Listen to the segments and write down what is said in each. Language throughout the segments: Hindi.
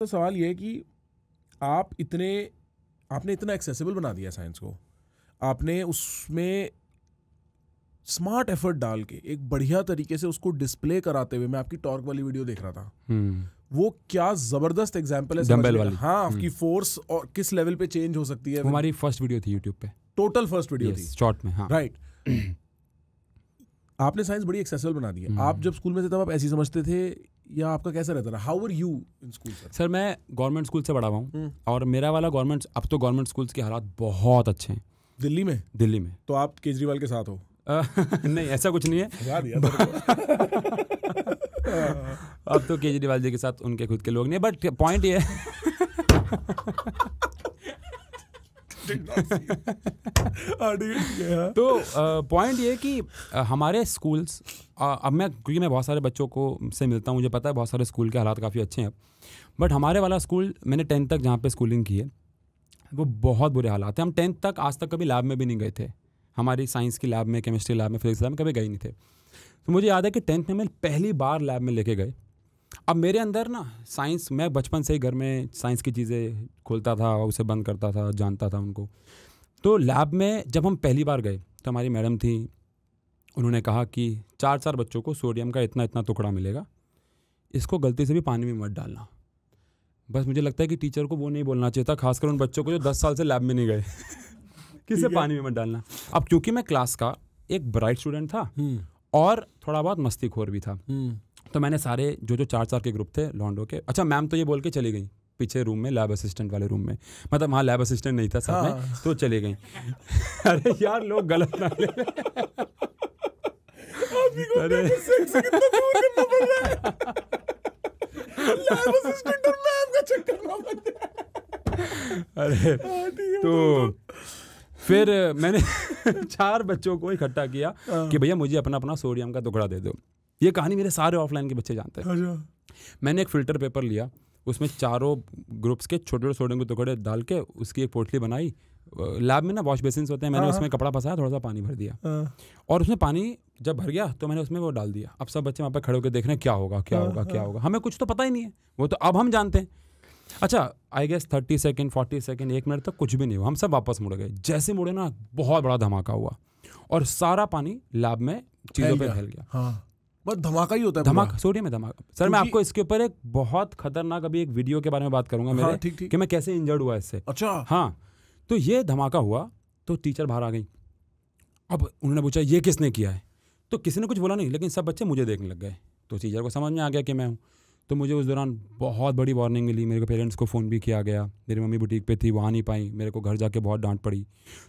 तो सवाल ये है कि आप इतने आपने इतना एक्सेसिबल बना दिया साइंस को आपने उसमें स्मार्ट एफर्ट डाल के एक बढ़िया तरीके से उसको डिस्प्ले कराते हुए मैं आपकी टॉर्क वाली वीडियो देख रहा था हम्म। वो क्या जबरदस्त एग्जाम्पल है वाली हाँ आपकी फोर्स हम्म। और किस लेवल पे चेंज हो सकती है हमारी फर्स्ट वीडियो थी यूट्यूब पे टोटल फर्स्ट वीडियो थी शॉर्ट में हाँ राइट आपने साइंस बड़ी एक्सेसिबल बना दी है हम्म। आप जब स्कूल में थे तब आप ऐसी समझते थे या आपका कैसा रहता रहा how are you in school sir मैं गवर्नमेंट स्कूल से पढ़ा हुआ हूँ हम्म। और मेरा वाला गवर्नमेंट अब तो गवर्नमेंट स्कूल्स के हालात बहुत अच्छे हैं दिल्ली में दिल्ली में तो आप केजरीवाल के साथ हो नहीं ऐसा कुछ नहीं है तो। अब तो केजरीवाल जी के साथ उनके खुद के लोग नहीं बट पॉइंट ये है हाँ, हाँ। तो पॉइंट ये कि हमारे स्कूल्स अब मैं क्योंकि मैं बहुत सारे बच्चों को से मिलता हूँ मुझे पता है बहुत सारे स्कूल के हालात काफ़ी अच्छे हैं बट हमारे वाला स्कूल मैंने टेंथ तक जहाँ पे स्कूलिंग की है वो बहुत बुरे हालात थे हम टेंथ तक आज तक कभी लैब में भी नहीं गए थे हमारी साइंस की लैब में केमिस्ट्री लैब में फिजिक्स लैब में कभी गए नहीं थे तो मुझे याद है कि टेंथ में मैं पहली बार लैब में लेके गए अब मेरे अंदर ना साइंस मैं बचपन से ही घर में साइंस की चीज़ें खोलता था और उसे बंद करता था जानता था उनको तो लैब में जब हम पहली बार गए तो हमारी मैडम थी उन्होंने कहा कि चार चार बच्चों को सोडियम का इतना इतना टुकड़ा मिलेगा इसको गलती से भी पानी में मत डालना बस मुझे लगता है कि टीचर को वो नहीं बोलना चाहिए था खासकर उन बच्चों को जो दस साल से लैब में नहीं गए किसे पानी में मत डालना अब क्योंकि मैं क्लास का एक ब्राइट स्टूडेंट था हम्म। और थोड़ा बहुत मस्ती खोर भी था हम्म। तो मैंने सारे जो जो चार चार के ग्रुप थे लॉन्डो के अच्छा मैम तो ये बोल के चली गई पीछे रूम में लैब असिस्टेंट वाले रूम में मतलब वहाँ लैब असिस्टेंट नहीं था साथ में हाँ। तो चले गई अरे यार लोग गलत ना ले अरे अरे तो, तो, तो फिर मैंने चार बच्चों को इकट्ठा किया कि हाँ। भैया मुझे अपना अपना सोडियम का टुकड़ा दे दो ये कहानी मेरे सारे ऑफलाइन के बच्चे जानते हैं अच्छा। मैंने एक फिल्टर पेपर लिया उसमें चारों ग्रुप्स के छोटे छोटे छोटे के टुकड़े डाल के उसकी एक पोटली बनाई लैब में ना वॉश बेसिन होते हैं मैंने हाँ। उसमें कपड़ा फंसाया थोड़ा सा पानी भर दिया हाँ। और उसमें पानी जब भर गया तो मैंने उसमें वो डाल दिया अब सब बच्चे वहाँ पर खड़े होकर देख रहे हैं क्या होगा क्या हाँ, होगा क्या होगा हमें कुछ तो पता ही नहीं है वो तो अब हम जानते हैं अच्छा I guess thirty second forty second एक मिनट तक तो कुछ भी नहीं हुआ हम सब वापस मुड़ गए जैसे मुड़े ना बहुत बड़ा धमाका हुआ और सारा पानी लैब में चीज़ों पर फैल गया बस धमाका ही होता है धमाका सोडियम में धमाका सर मैं आपको इसके ऊपर एक बहुत खतरनाक अभी एक वीडियो के बारे में बात करूंगा मेरे हाँ, ठीक, ठीक। कि मैं कैसे इंजर्ड हुआ इससे अच्छा हाँ तो ये धमाका हुआ तो टीचर बाहर आ गई अब उन्होंने पूछा ये किसने किया है तो किसी ने कुछ बोला नहीं लेकिन सब बच्चे मुझे देखने लग गए तो टीचर को समझ में आ गया कि मैं हूँ तो मुझे उस दौरान बहुत बड़ी वार्निंग मिली मेरे को पेरेंट्स को फ़ोन भी किया गया मेरी मम्मी बुटीक पे थी वहाँ नहीं पाई मेरे को घर जाके बहुत डांट पड़ी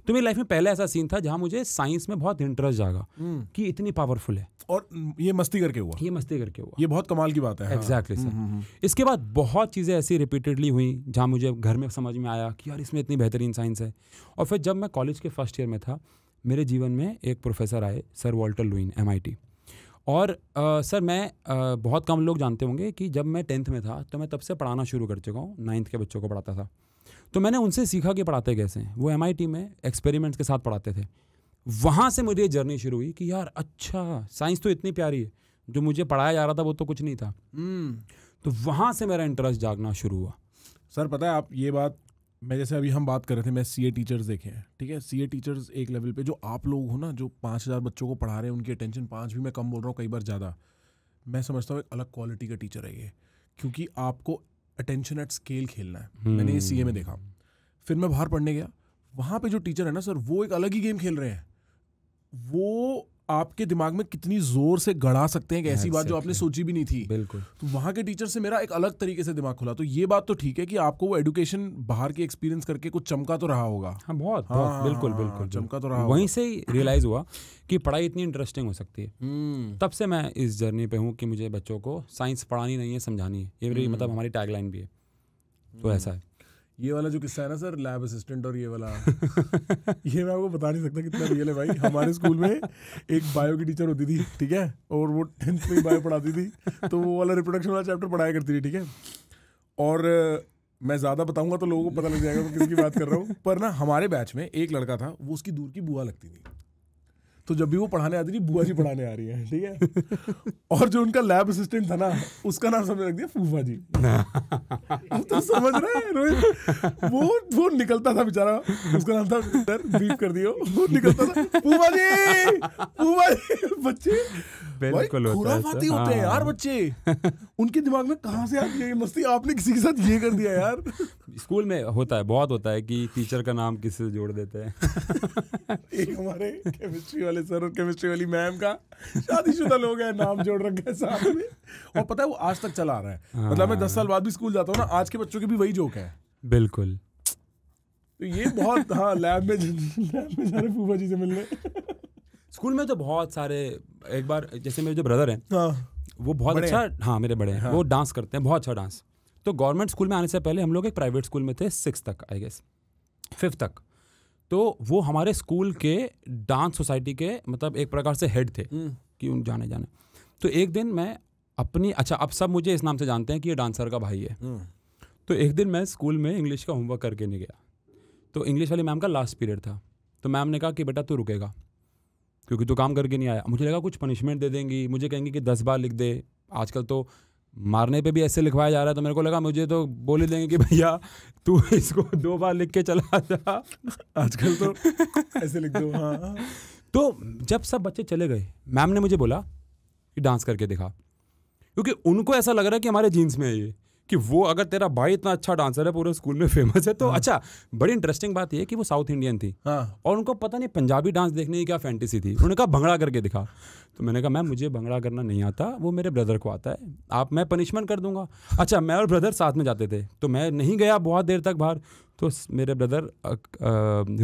तो मेरी लाइफ में पहला ऐसा सीन था जहाँ मुझे साइंस में बहुत इंटरेस्ट जागा हम्म। कि इतनी पावरफुल है और ये मस्ती करके हुआ ये मस्ती करके हुआ ये बहुत कमाल की बात है एग्जैक्टली हाँ। exactly, हाँ। हम्म, सर हम्म, इसके बाद बहुत चीज़ें ऐसी रिपीटेडली हुई जहाँ मुझे घर में समझ में आया कि यार इसमें इतनी बेहतरीन साइंस है और फिर जब मैं कॉलेज के फर्स्ट ईयर में था मेरे जीवन में एक प्रोफेसर आए सर वॉल्टर लुइन एम और आ, सर मैं आ, बहुत कम लोग जानते होंगे कि जब मैं टेंथ में था तो मैं तब से पढ़ाना शुरू कर चुका हूँ नाइन्थ के बच्चों को पढ़ाता था तो मैंने उनसे सीखा कि पढ़ाते कैसे हैं वो एम में एक्सपेरिमेंट्स के साथ पढ़ाते थे वहाँ से मुझे जर्नी शुरू हुई कि यार अच्छा साइंस तो इतनी प्यारी है जो मुझे पढ़ाया जा रहा था वो तो कुछ नहीं था हम्म। तो वहाँ से मेरा इंटरेस्ट जागना शुरू हुआ सर पता है आप ये बात मैं जैसे अभी हम बात कर रहे थे मैं सी ए टीचर्स देखे हैं ठीक है सी ए टीचर्स एक लेवल पे जो आप लोग हो ना जो पाँच हज़ार बच्चों को पढ़ा रहे हैं उनकी अटेंशन पाँच भी मैं कम बोल रहा हूँ कई बार ज़्यादा मैं समझता हूँ एक अलग क्वालिटी का टीचर है ये क्योंकि आपको अटेंशन एट स्केल खेलना है hmm. मैंने ये सी में देखा फिर मैं बाहर पढ़ने गया वहाँ पर जो टीचर है ना सर वो एक अलग ही गेम खेल रहे हैं वो आपके दिमाग में कितनी जोर से गड़ा सकते हैं एक ऐसी बात जो आपने सोची भी नहीं थी बिल्कुल तो वहाँ के टीचर से मेरा एक अलग तरीके से दिमाग खुला तो ये बात तो ठीक है कि आपको वो एडुकेशन बाहर के एक्सपीरियंस करके कुछ चमका तो रहा होगा हाँ बहुत, हाँ, बहुत हाँ, बिल्कुल बिल्कुल चमका तो रहा वहीं से रियलाइज हुआ कि पढ़ाई इतनी इंटरेस्टिंग हो सकती है हम्म। तब से मैं इस जर्नी पे हूँ कि मुझे बच्चों को साइंस पढ़ानी नहीं है समझानी है ये मेरी हम्म। मतलब हमारी टैगलाइन भी है तो हम्म। ऐसा है ये वाला जो किस्सा है ना सर लैब असिस्टेंट और ये वाला ये मैं आपको बता नहीं सकता कितना रियल है भाई हमारे स्कूल में एक बायो की टीचर होती थी ठीक है और वो टेंथ में बायो पढ़ाती थी तो वो वाला रिप्रोडक्शन वाला चैप्टर पढ़ाया करती थी ठीक है और मैं ज़्यादा बताऊंगा तो लोगों को पता लग जाएगा मैं किसकी बात कर रहा हूँ पर ना हमारे बैच में एक लड़का था वो उसकी दूर की बुआ लगती थी तो जब भी वो पढ़ाने आती थी बुआ जी पढ़ाने आ रही है ठीक है और जो उनका लैब असिस्टेंट था ना उसका नाम समझ रख दिया फूफा जी अब तो समझ रहे हैं रोहित वो वो निकलता था बेचारा उसका नाम था सर बीप कर दियो वो निकलता था फूफा जी फूफा जी बच्चे बिल्कुल होता होते हैं हाँ। यार बच्चे उनके दिमाग में कहाँ से आती है मस्ती आपने किसी के साथ ये कर दिया यार स्कूल में होता है बहुत होता है कि टीचर का नाम किससे जोड़ देते हैं एक हमारे केमिस्ट्री वाले वाले सर और केमिस्ट्री वाली मैम का शादीशुदा लोग हैं नाम जोड़ रखे है साथ में और पता है वो आज तक चला रहा है मतलब मैं दस साल बाद भी स्कूल जाता हूँ ना आज के बच्चों के भी वही जोक है बिल्कुल तो ये बहुत हाँ लैब में लैब में जा रहे फूफा जी से मिलने स्कूल में तो बहुत सारे एक बार जैसे मेरे जो ब्रदर हैं हाँ। वो बहुत अच्छा हाँ मेरे बड़े हैं हाँ। वो डांस करते हैं बहुत अच्छा डांस तो गवर्नमेंट स्कूल में आने से पहले हम लोग एक प्राइवेट स्कूल में थे सिक्स तक आई गेस फिफ्थ तक तो वो हमारे स्कूल के डांस सोसाइटी के मतलब एक प्रकार से हेड थे हम्म। कि उन जाने जाने तो एक दिन मैं अपनी अच्छा अब सब मुझे इस नाम से जानते हैं कि ये डांसर का भाई है हम्म। तो एक दिन मैं स्कूल में इंग्लिश का होमवर्क करके नहीं गया तो इंग्लिश वाली मैम का लास्ट पीरियड था तो मैम ने कहा कि बेटा तू रुकेगा क्योंकि तू काम करके नहीं आया मुझे लगा कुछ पनिशमेंट दे देंगी मुझे कहेंगी कि दस बार लिख दे आजकल तो मारने पे भी ऐसे लिखवाया जा रहा है तो मेरे को लगा मुझे तो बोल ही देंगे कि भैया तू इसको दो बार लिख के चला जा आजकल तो ऐसे लिख दो हाँ तो जब सब बच्चे चले गए मैम ने मुझे बोला कि डांस करके दिखा क्योंकि उनको ऐसा लग रहा है कि हमारे जीन्स में है ये कि वो अगर तेरा भाई इतना अच्छा डांसर है पूरे स्कूल में फेमस है तो हाँ। अच्छा बड़ी इंटरेस्टिंग बात यह कि वो साउथ इंडियन थी हाँ। और उनको पता नहीं पंजाबी डांस देखने की क्या फैंटेसी थी उन्होंने कहा भंगड़ा करके दिखा तो मैंने कहा मैम मुझे भंगड़ा करना नहीं आता वो मेरे ब्रदर को आता है आप मैं पनिशमेंट कर दूंगा अच्छा मैं और ब्रदर साथ में जाते थे तो मैं नहीं गया बहुत देर तक बाहर तो मेरे ब्रदर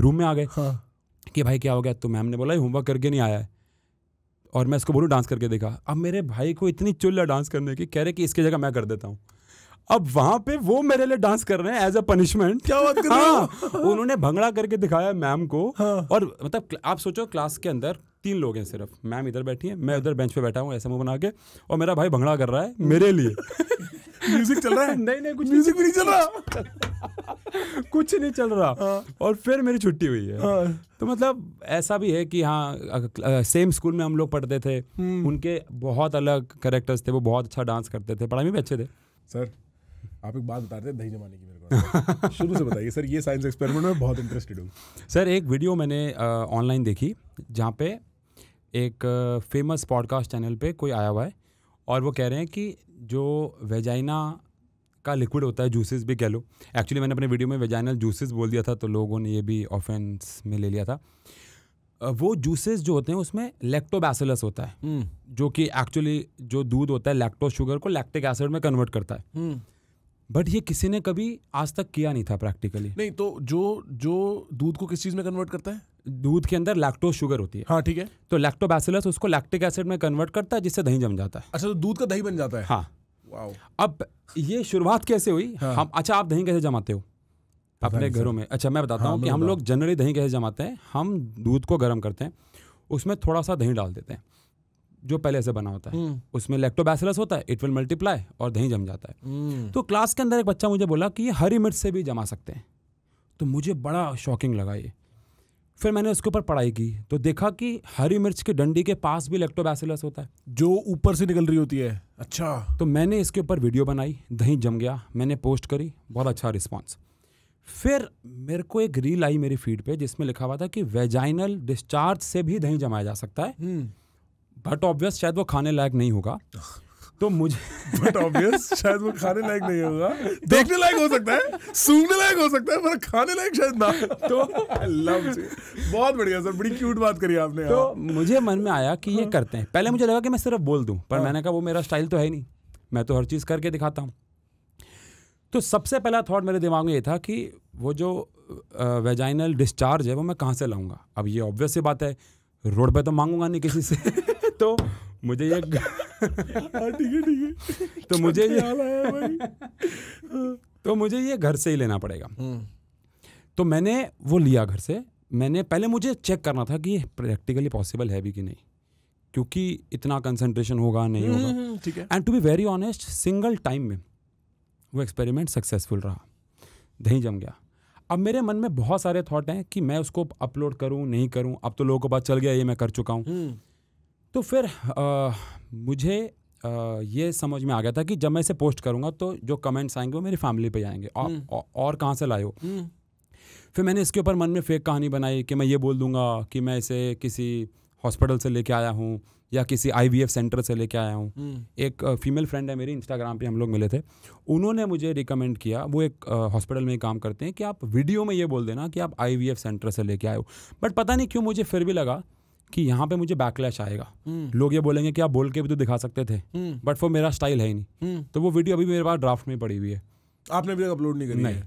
रूम में आ गए हाँ। कि भाई क्या हो गया तो मैम ने बोला होमवर्क करके नहीं आया है और मैं इसको बोलूँ डांस करके देखा अब मेरे भाई को इतनी चुल्ला है डांस करने की कह रहे कि इसकी जगह मैं कर देता हूँ अब वहां पे वो मेरे लिए डांस कर रहे हैं एज अ पनिशमेंट क्या बात कर हाँ, उन्होंने भंगड़ा करके दिखाया मैम को हाँ. और मतलब आप सोचो क्लास के अंदर तीन लोग हैं सिर्फ मैम इधर बैठी है मैं उधर बेंच पे बैठा हूँ ऐसा मुंह बना के और मेरा भाई भंगड़ा कर रहा है मेरे लिए म्यूजिक चल रहा है नहीं नहीं कुछ म्यूजिक भी नहीं चल रहा कुछ नहीं चल रहा हाँ। और फिर मेरी छुट्टी हुई है हाँ। तो मतलब ऐसा भी है कि हाँ सेम स्कूल में हम लोग पढ़ते थे हम्म। उनके बहुत अलग करेक्टर्स थे वो बहुत अच्छा डांस करते थे पढ़ाई में भी अच्छे थे सर आप एक बात बता रहे दही जमाने की मेरे को शुरू से बताइए सर ये साइंस एक्सपेरिमेंट में बहुत इंटरेस्टेड हूँ सर एक वीडियो मैंने ऑनलाइन देखी जहाँ पे एक फेमस पॉडकास्ट चैनल पे कोई आया हुआ है और वो कह रहे हैं कि जो वेजाइना का लिक्विड होता है जूसेस भी कह लो एक्चुअली मैंने अपने वीडियो में वेजाइनल जूसेस बोल दिया था तो लोगों ने ये भी ऑफेंस में ले लिया था वो जूसेस जो होते हैं उसमें लैक्टोबैसिलस होता है हम्म। जो कि एक्चुअली जो दूध होता है लैक्टो शुगर को लैक्टिक एसिड में कन्वर्ट करता है हम्म। बट ये किसी ने कभी आज तक किया नहीं था प्रैक्टिकली नहीं तो जो जो दूध को किस चीज़ में कन्वर्ट करता है दूध के अंदर लैक्टो शुगर होती है हाँ ठीक है तो लैक्टोबैसिलस उसको लैक्टिक एसिड में कन्वर्ट करता है जिससे दही जम जाता है अच्छा तो दूध का दही बन जाता है हाँ अब ये शुरुआत कैसे हुई हाँ। हम अच्छा आप दही कैसे जमाते हो अपने घरों में अच्छा मैं बताता हाँ, हूँ कि हम लोग जनरली दही कैसे जमाते हैं हम दूध को गर्म करते हैं उसमें थोड़ा सा दही डाल देते हैं जो पहले से बना होता है हम्म। उसमें लेक्टोबैसिलस होता है इट विल मल्टीप्लाई और दही जम जाता है हम्म। तो क्लास के अंदर एक बच्चा मुझे बोला कि ये हरी मिर्च से भी जमा सकते हैं तो मुझे बड़ा शॉकिंग लगा ये फिर मैंने उसके ऊपर पढ़ाई की तो देखा कि हरी मिर्च की डंडी के पास भी लेक्टोबैसिलस होता है जो ऊपर से निकल रही होती है अच्छा तो मैंने इसके ऊपर वीडियो बनाई दही जम गया मैंने पोस्ट करी बहुत अच्छा रिस्पॉन्स फिर मेरे को एक रील आई मेरी फीड पे जिसमें लिखा हुआ था कि वेजाइनल डिस्चार्ज से भी दही जमाया जा सकता है हम्म। बट ऑब्वियस शायद वो खाने लायक नहीं होगा तो मुझे बट ऑब्वियस शायद वो खाने लायक नहीं होगा तो देखने लायक हो सकता है सूंघने लायक हो सकता है पर खाने लायक शायद ना तो लव बहुत बढ़िया सर बड़ी क्यूट बात करी आपने तो मुझे मन में आया कि ये हाँ। करते हैं पहले मुझे लगा कि मैं सिर्फ बोल दूं पर हाँ। मैंने कहा वो मेरा स्टाइल तो है नहीं मैं तो हर चीज़ करके दिखाता हूँ तो सबसे पहला थॉट मेरे दिमाग में ये था कि वो जो वेजाइनल डिस्चार्ज है वो मैं कहाँ से लाऊंगा अब ये ऑब्वियस सी बात है रोड पे तो मांगूंगा नहीं किसी से तो मुझे ये हाँ, ठीक है ठीक है तो मुझे ये तो मुझे ये घर से ही लेना पड़ेगा हम्म। तो मैंने वो लिया घर से मैंने पहले मुझे चेक करना था कि ये प्रैक्टिकली पॉसिबल है भी कि नहीं क्योंकि इतना कंसंट्रेशन होगा नहीं हम्म, होगा हम्म, ठीक है and to be very honest single time में वो एक्सपेरिमेंट सक्सेसफुल रहा दही जम गया अब मेरे मन में बहुत सारे थॉट हैं कि मैं उसको अपलोड करूं नहीं करूं अब तो लोगों को पास चल गया ये मैं कर चुका हूं तो फिर आ, मुझे आ, ये समझ में आ गया था कि जब मैं इसे पोस्ट करूँगा तो जो कमेंट्स आएंगे वो मेरी फैमिली पे आएंगे हम्म। औ, और, और कहाँ से लाए हो हम्म। फिर मैंने इसके ऊपर मन में फेक कहानी बनाई कि मैं ये बोल दूंगा कि मैं इसे किसी हॉस्पिटल से लेके आया हूँ या किसी आई सेंटर से लेके आया हूँ हम्म। एक फीमेल फ्रेंड है मेरी इंस्टाग्राम पे हम लोग मिले थे उन्होंने मुझे रिकमेंड किया वो एक हॉस्पिटल में काम करते हैं कि आप वीडियो में ये बोल देना कि आप आई सेंटर से लेके आए हो बट पता नहीं क्यों मुझे फिर भी लगा कि यहाँ पे मुझे बैकलैश आएगा हम्म। लोग ये बोलेंगे कि आप बोल के भी तो दिखा सकते थे बट हम्म। वो मेरा स्टाइल है ही नहीं हम्म। तो वो वीडियो अभी मेरे पास ड्राफ्ट में पड़ी हुई है आपने अभी तक अपलोड नहीं करी नहीं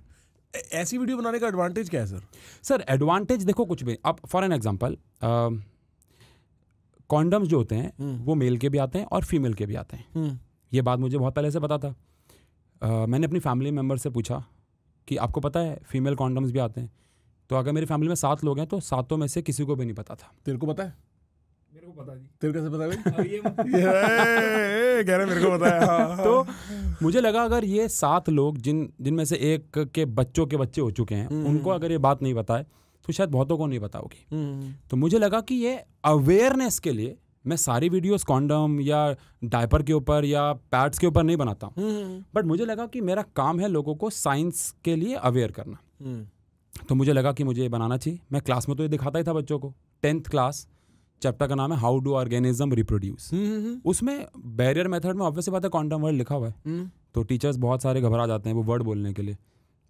ऐसी वीडियो बनाने का एडवांटेज क्या है सर सर एडवांटेज देखो कुछ भी अब फॉर एन एग्जाम्पल कॉन्डम्स जो होते हैं वो मेल के भी आते हैं और फीमेल के भी आते हैं ये बात मुझे बहुत पहले से पता था मैंने अपनी फैमिली मेम्बर से पूछा कि आपको पता है फीमेल कॉन्डम्स भी आते हैं तो अगर मेरी फैमिली में सात लोग हैं तो सातों में से किसी को भी नहीं पता था तेरे को पता है मेरे को पता तेरे कैसे पता है तो मुझे लगा अगर ये सात लोग जिन जिनमें से एक के बच्चों के बच्चे हो चुके हैं हम्म। उनको अगर ये बात नहीं बताए तो शायद बहुतों को नहीं पता होगी हम्म। तो मुझे लगा कि ये अवेयरनेस के लिए मैं सारी वीडियोस कॉन्डम या डायपर के ऊपर या पैड्स के ऊपर नहीं बनाता हूँ बट हम्म। मुझे लगा कि मेरा काम है लोगों को साइंस के लिए अवेयर करना तो मुझे लगा कि मुझे ये बनाना चाहिए मैं क्लास में तो ये दिखाता ही था बच्चों को टेंथ क्लास चैप्टर का नाम है हाउ डू ऑर्गेनिज्म रिप्रोड्यूस उसमें बैरियर मेथड में ऑब्वियसली बात है क्वांटम वर्ड लिखा हुआ है हम्म। तो टीचर्स बहुत सारे घबरा जाते हैं वो वर्ड बोलने के लिए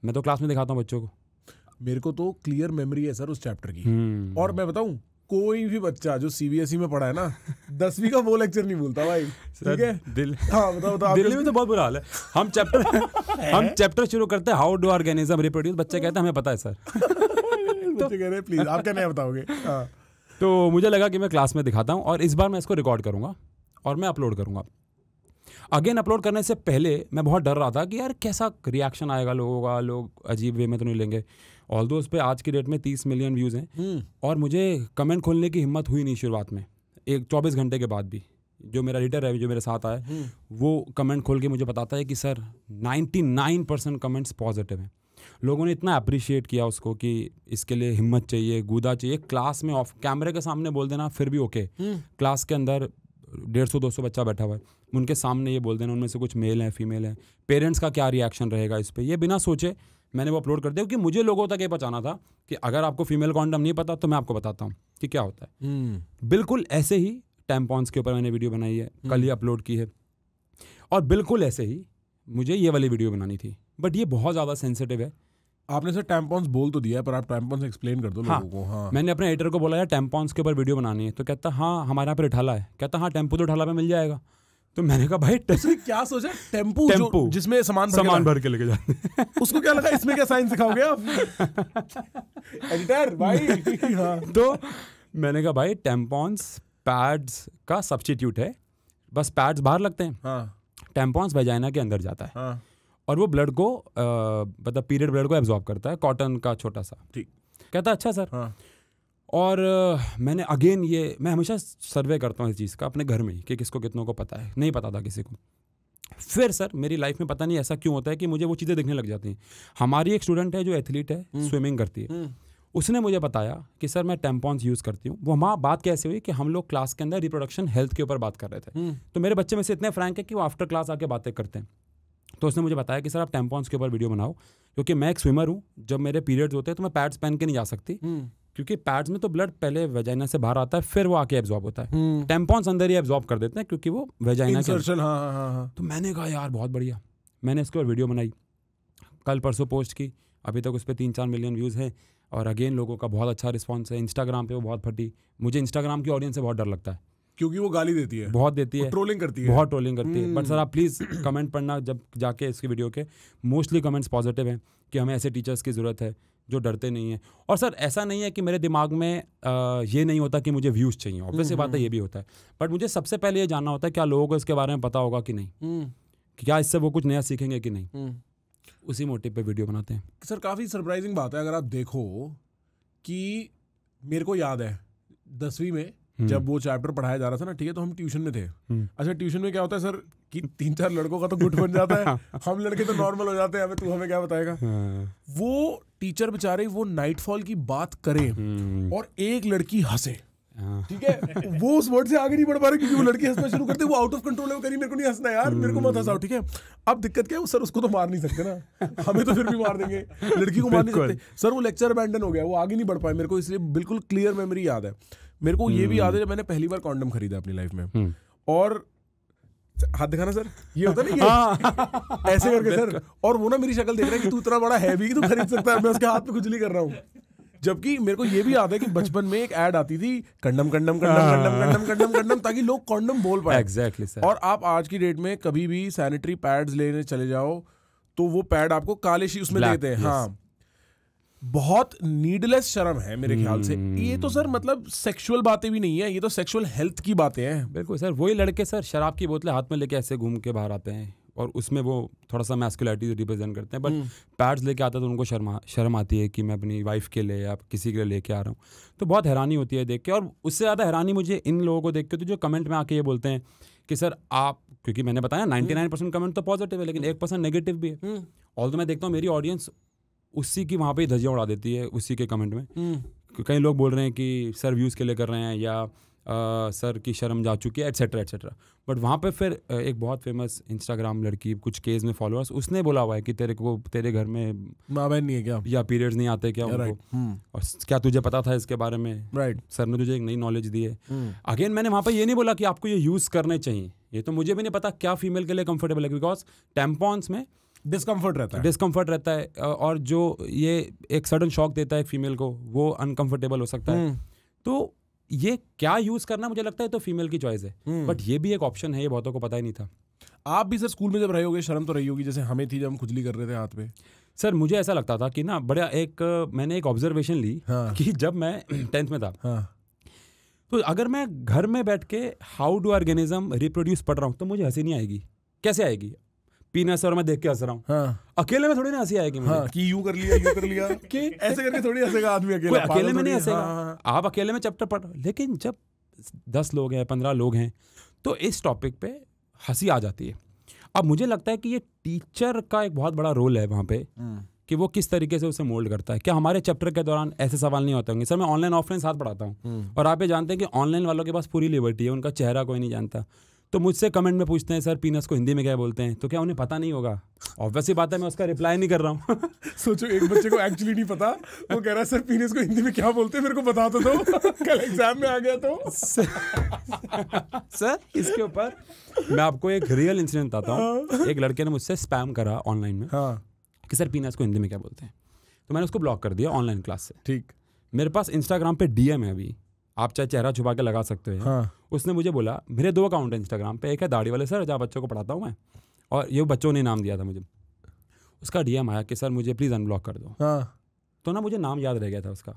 मैं तो क्लास में दिखाता हूँ बच्चों को मेरे को तो क्लियर मेमोरी है सर उस चैप्टर की हम्म। और मैं बताऊँ कोई भी बच्चा जो सीबीएसई e में पढ़ा है ना दसवीं का वो लेक्चर नहीं भूलता भाई ठीक है दिल हाँ बताओ बताओ दिल्ली में तो बहुत बुरा हाल है हम चैप्टर हम चैप्टर शुरू करते हैं हाउ डू ऑर्गेनिज्म रिप्रोड्यूस बच्चे कहते हैं हमें पता है सर तो कह रहे प्लीज आप क्या नहीं बताओगे हाँ। तो मुझे लगा कि मैं क्लास में दिखाता हूँ और इस बार मैं इसको रिकॉर्ड करूंगा और मैं अपलोड करूंगा अगेन अपलोड करने से पहले मैं बहुत डर रहा था कि यार कैसा रिएक्शन आएगा लोगों का लोग अजीब वे में तो नहीं लेंगे ऑल दो उस पर आज की डेट में तीस मिलियन व्यूज़ हैं हम्म। और मुझे कमेंट खोलने की हिम्मत हुई नहीं शुरुआत में एक चौबीस घंटे के बाद भी जो मेरा रिटर है जो मेरे साथ आया हम्म। वो कमेंट खोल के मुझे बताता है कि sir ninety nine percent comments positive हैं लोगों ने इतना अप्रिशिएट किया उसको कि इसके लिए हिम्मत चाहिए गुदा चाहिए क्लास में ऑफ कैमरे के सामने बोल देना फिर भी ओके क्लास हम्म। के अंदर डेढ़ सौ दो सौ बच्चा बैठा हुआ है उनके सामने ये बोल देना उनमें से कुछ मेल हैं फीमेल हैं पेरेंट्स का क्या रिएक्शन रहेगा इस पर ये बिना सोचे मैंने वो अपलोड कर दिया क्योंकि मुझे लोगों तक ये बचाना था कि अगर आपको फीमेल कॉन्डम नहीं पता तो मैं आपको बताता हूँ कि क्या होता है हम्म। बिल्कुल ऐसे ही टैम्पॉन्स के ऊपर मैंने वीडियो बनाई है हम्म। कल ही अपलोड की है और बिल्कुल ऐसे ही मुझे ये वाली वीडियो बनानी थी बट ये बहुत ज़्यादा सेंसिटिव है आपने सर टैम्पॉन्स बोल तो दिया पर आप टैम्पॉन्स एक्सप्लेन कर दो हाँ, लोगों को हाँ मैंने अपने एडिटर को बोला यार टैम्पॉन्स के ऊपर वीडियो बनानी है तो कहता हाँ हमारे यहाँ पर उठाला है कहता हाँ टेम्पो तो उठाला में मिल जाएगा तो मैंने कहा भाई उसने क्या सोचा टेम्पू, टेम्पू जिसमें सामान सामान भर के लेके जाते उसको क्या लगा इसमें क्या साइंस सिखाओगे आप एंटर भाई हाँ। तो मैंने कहा भाई टेम्पॉन्स पैड्स का सब्सटीट्यूट है बस पैड्स बाहर लगते हैं हाँ। टेम्पॉन्स वजाइना के अंदर जाता है हाँ। और वो ब्लड को मतलब पीरियड ब्लड को एब्जॉर्ब करता है कॉटन का छोटा सा ठीक कहता अच्छा सर हाँ। और मैंने अगेन ये मैं हमेशा सर्वे करता हूँ इस चीज़ का अपने घर में ही कि किसको कितनों को पता है नहीं पता था किसी को फिर सर मेरी लाइफ में पता नहीं ऐसा क्यों होता है कि मुझे वो चीज़ें देखने लग जाती हैं हमारी एक स्टूडेंट है जो एथलीट है हम्म। स्विमिंग करती है हम्म। उसने मुझे बताया कि सर मैं टेम्पॉन्स यूज़ करती हूँ वो हमारा बात कैसे हुई कि हम लोग क्लास के अंदर रिप्रोडक्शन हेल्थ के ऊपर बात कर रहे थे हम्म। तो मेरे बच्चे में से इतने फ्रैंक है कि वो आफ्टर क्लास आके बातें करते हैं तो उसने मुझे बताया कि सर आप टेम्पॉन्स के ऊपर वीडियो बनाओ क्योंकि मैं एक स्विमर हूँ जब मेरे पीरियड्स होते हैं तो मैं पैड्स पहन के नहीं जा सकती क्योंकि पैड्स में तो ब्लड पहले वेजाइना से बाहर आता है फिर वो आके एब्जॉर्ब होता है टेम्पॉन्स हम्म। अंदर ही एब्जॉर्ब कर देते हैं क्योंकि वो वेजाइना के हाँ, हाँ, हाँ, हाँ. तो मैंने कहा यार बहुत बढ़िया मैंने इसके ऊपर वीडियो बनाई कल परसों पोस्ट की अभी तक उस पर तीन चार मिलियन व्यूज़ हैं और अगेन लोगों का बहुत अच्छा रिस्पॉन्स है इंस्टाग्राम पर वो बहुत फटी मुझे इंस्टाग्राम की ऑडियंस से बहुत डर लगता है क्योंकि वो गाली देती है बहुत देती है ट्रोलिंग करती है बहुत ट्रोलिंग करती है बट हम्म। सर आप प्लीज़ कमेंट पढ़ना जब जाके इसकी वीडियो के मोस्टली कमेंट्स पॉजिटिव हैं कि हमें ऐसे टीचर्स की ज़रूरत है जो डरते नहीं हैं और सर ऐसा नहीं है कि मेरे दिमाग में आ, ये नहीं होता कि मुझे व्यूज़ चाहिए ऑब्वियस हम्म, बात है हम्म। ये भी होता है बट मुझे सबसे पहले ये जानना होता है क्या लोगों को इसके बारे में पता होगा कि नहीं हम्म। क्या इससे वो कुछ नया सीखेंगे कि नहीं उसी मोटिव पे वीडियो बनाते हैं सर काफ़ी सरप्राइजिंग बात है अगर आप देखो कि मेरे को याद है दसवीं में जब वो चैप्टर पढ़ाया जा रहा था ना ठीक है तो हम ट्यूशन में थे अच्छा ट्यूशन में क्या होता है सर कि तीन चार लड़कों का तो गुट बन जाता है हम लड़के तो नॉर्मल हो जाते हैं हमें तू हमें क्या बताएगा हाँ। वो टीचर बेचारे वो नाइटफॉल की बात करे हम्म। और एक लड़की हंसे हाँ। ठीक है वो उस वर्ड से आगे नहीं बढ़ पा रहे क्योंकि वो लड़की हंसना शुरू करते वो आउट ऑफ कंट्रोल है करी मेरे को नहीं हंसना यार मेरे को मत हंसाओ ठीक है अब दिक्कत क्या है सर उसको तो मार नहीं सकते ना हमें तो फिर भी मार देंगे लड़की को मार नहीं सकते सर वो लेक्चर अबेंडन हो गया वो आगे नहीं बढ़ पाए मेरे को इसलिए बिल्कुल क्लियर मेमोरी याद है मेरे को ये भी हम्म। याद है जब मैंने पहली बार कॉन्डम खरीदा अपनी लाइफ में हम्म। और हाथ दिखाना सर ये होता नहीं ये हाँ। ऐसे करके सर और वो ना मेरी शक्ल देख रहा है कि तू इतना बड़ा हैवी तू खरीद सकता है मैं उसके हाथ पे खुजली कर रहा हूँ जबकि मेरे को ये भी याद है कि बचपन में एक एड आती थी कंडम कंडम कंडम हाँ। कंडम कंडम कंडम कंडम ताकि लोग कंडम बोल पाए एग्जैक्टली exactly, और आप आज की डेट में कभी भी सैनिटरी पैड्स लेने चले जाओ तो वो पैड आपको काले शी उसमें Black, देते हैं yes. हाँ बहुत नीडलेस शर्म है मेरे ख्याल से हम्म। ये तो सर मतलब सेक्सुअल बातें भी नहीं है ये तो सेक्सुअल हेल्थ की बातें हैं बिल्कुल सर वही लड़के सर शराब की बोतलें हाथ में लेके ऐसे घूम के बाहर आते हैं और उसमें वो थोड़ा सा मैस्कुलरिटी रिप्रेजेंट करते हैं बट पैड्स हम्म। लेके आता तो उनको शर्मा शर्म आती है कि मैं अपनी वाइफ के लिए या किसी के लिए लेके आ रहा हूँ तो बहुत हैरानी होती है देख के और उससे ज़्यादा हैरानी मुझे इन लोगों को देख के तो जो कमेंट में आके ये बोलते हैं कि सर आप क्योंकि मैंने बताया नाइन्टी नाइन परसेंट कमेंट तो पॉजिटिव है लेकिन हम्म। एक परसेंट नेगेटिव भी है ऑल तो मैं देखता हूँ मेरी ऑडियंस उसी की वहाँ पे ही धजिया उड़ा देती है उसी के कमेंट में हम्म। कई लोग बोल रहे हैं कि सर व्यूज़ के लिए कर रहे हैं या आ, सर की शर्म जा चुकी है एट्सेट्रा एट्सेट्रा बट वहाँ पे फिर एक बहुत फेमस इंस्टाग्राम लड़की कुछ केस में फॉलोअर्स उसने बोला हुआ है कि तेरे को तेरे घर में नहीं है क्या या पीरियड्स नहीं आते क्या उनको हम्म। और क्या तुझे पता था इसके बारे में राइट सर ने तुझे एक नई नॉलेज दी है अगेन हम्म। मैंने वहाँ पर ये नहीं बोला कि आपको ये यूज़ करने चाहिए ये तो मुझे भी नहीं पता क्या फीमेल के लिए कंफर्टेबल है बिकॉज टेम्पॉन्स में डिस्कम्फर्ट रहता है डिस्कम्फर्ट रहता है और जो ये एक सडन शॉक देता है एक फीमेल को वो अनकंफर्टेबल हो सकता है हम्म। तो ये क्या यूज करना मुझे लगता है तो फीमेल की चॉइस है बट हम्म। ये भी एक ऑप्शन है ये बहुतों को पता ही नहीं था आप भी सर स्कूल में जब रहे होगे शर्म तो रही होगी जैसे हमें थी जब हम खुजली कर रहे थे हाथ में सर मुझे ऐसा लगता था कि ना बड़ा एक मैंने एक ऑब्जर्वेशन ली हाँ। कि जब मैं टेंथ में था हाँ। तो अगर मैं घर में बैठ के हाउ डू ऑर्गेनिज्म रिप्रोड्यूस पढ़ रहा हूँ तो मुझे हंसी नहीं आएगी कैसे आएगी पीना सर मैं देख के हंस रहा हूँ हाँ। अकेले में थोड़ी ना हंसी आएगी हाँ, कि यू कर लिया यू कर लिया कि ऐसे करके थोड़ी हंसेगा आदमी अकेले अकेले में नहीं हंसेगा हाँ, हाँ। आप अकेले में चैप्टर पढ़ लेकिन जब दस लोग हैं पंद्रह लोग हैं तो इस टॉपिक पे हंसी आ जाती है अब मुझे लगता है कि ये टीचर का एक बहुत बड़ा रोल है वहाँ पे हम्म। कि वो किस तरीके से उसे मोल्ड करता है क्या हमारे चैप्टर के दौरान ऐसे सवाल नहीं होते होंगे सर मैं ऑनलाइन ऑफलाइन साथ पढ़ाता हूँ हम्म। और आप ये जानते हैं कि ऑनलाइन वालों के पास पूरी लिबर्टी है उनका चेहरा कोई नहीं जानता तो मुझसे कमेंट में पूछते हैं सर पीनस को हिंदी में क्या बोलते हैं तो क्या उन्हें पता नहीं होगा ऑब्वियसली बात है मैं उसका रिप्लाई नहीं कर रहा हूँ सोचो एक बच्चे को एक्चुअली नहीं पता वो कह रहा है सर पीनस को हिंदी में क्या बोलते हैं मेरे को बता तो दो तो कल एग्जाम में आ गया तो सर इसके ऊपर मैं आपको एक रियल इंसिडेंट बताता हूँ हाँ। एक लड़के ने मुझसे स्पैम करा ऑनलाइन में हाँ। कि सर पीनस को हिंदी में क्या बोलते हैं तो मैंने उसको ब्लॉक कर दिया ऑनलाइन क्लास से ठीक मेरे पास इंस्टाग्राम पे डीएम है अभी आप चाहे चेहरा छुपा के लगा सकते हो हाँ। उसने मुझे बोला मेरे दो अकाउंट है इंस्टाग्राम पे एक है दाढ़ी वाले सर जहाँ बच्चों को पढ़ाता हूँ मैं और ये बच्चों ने नाम दिया था मुझे उसका डीएम आया कि सर मुझे प्लीज़ अनब्लॉक कर दो हाँ। तो ना मुझे नाम याद रह गया था उसका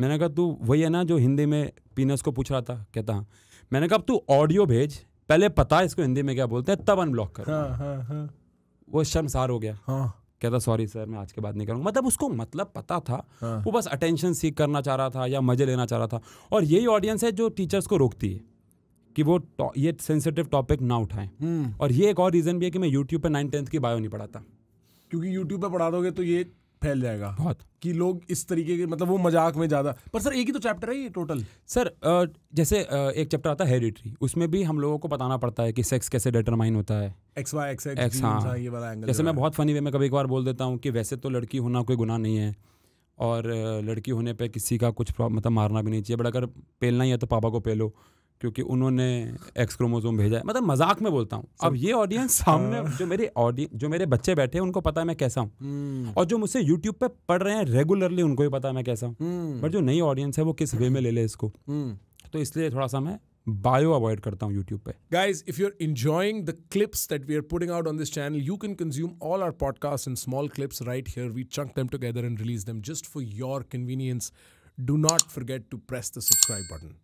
मैंने कहा तू वही है ना जो हिंदी में पीनस को पूछ रहा था कहता हाँ मैंने कहा अब तू ऑडियो भेज पहले पता इसको हिंदी में क्या बोलते हैं तब अनब्लॉक कर हाँ, हाँ, हाँ। वो शर्मसार हो गया हाँ कहता सॉरी सर मैं आज के बाद नहीं करूँगा मतलब उसको मतलब पता था हाँ। वो बस अटेंशन सीख करना चाह रहा था या मज़े लेना चाह रहा था और यही ऑडियंस है जो टीचर्स को रोकती है कि वो ये सेंसिटिव टॉपिक ना उठाएं हम्म। और ये एक और रीज़न भी है कि मैं यूट्यूब पर नाइन टेंथ की बायो नहीं पढ़ाता क्योंकि यूट्यूब पर पढ़ा दोगे तो ये फैल जाएगा बहुत कि लोग इस तरीके के मतलब वो मजाक में ज़्यादा पर सर एक ही तो चैप्टर है ये टोटल सर जैसे एक चैप्टर आता है हेरिटरी उसमें भी हम लोगों को बताना पड़ता है कि सेक्स कैसे डिटरमाइन होता है एक्स वाई एक्स एक्स हाँ ये वाला एंगल जैसे मैं बहुत फनी वे में कभी एक बार बोल देता हूँ कि वैसे तो लड़की होना कोई गुना नहीं है और लड़की होने पर किसी का कुछ मतलब मारना भी नहीं चाहिए बट अगर पेलना ही है तो पापा को पेलो क्योंकि उन्होंने एक्स क्रोमोजोम भेजा है मतलब मजाक में बोलता हूँ अब ये ऑडियंस सामने हाँ। जो मेरे ऑडियंस जो मेरे बच्चे बैठे हैं उनको पता है मैं कैसा हूँ हम्म। और जो मुझसे यूट्यूब पे पढ़ रहे हैं रेगुलरली उनको भी पता है मैं कैसा हूँ बट हम्म। जो नई ऑडियंस है वो किस वे में ले ले इसको हम्म। तो इसलिए थोड़ा सा मैं बायो अवॉइड करता हूँ यूट्यूब पे guys if you are enjoying the clips that we are putting out on this channel you can consume all our podcast in small clips right here we chunk them together and release them just for your convenience do not forget to press the subscribe button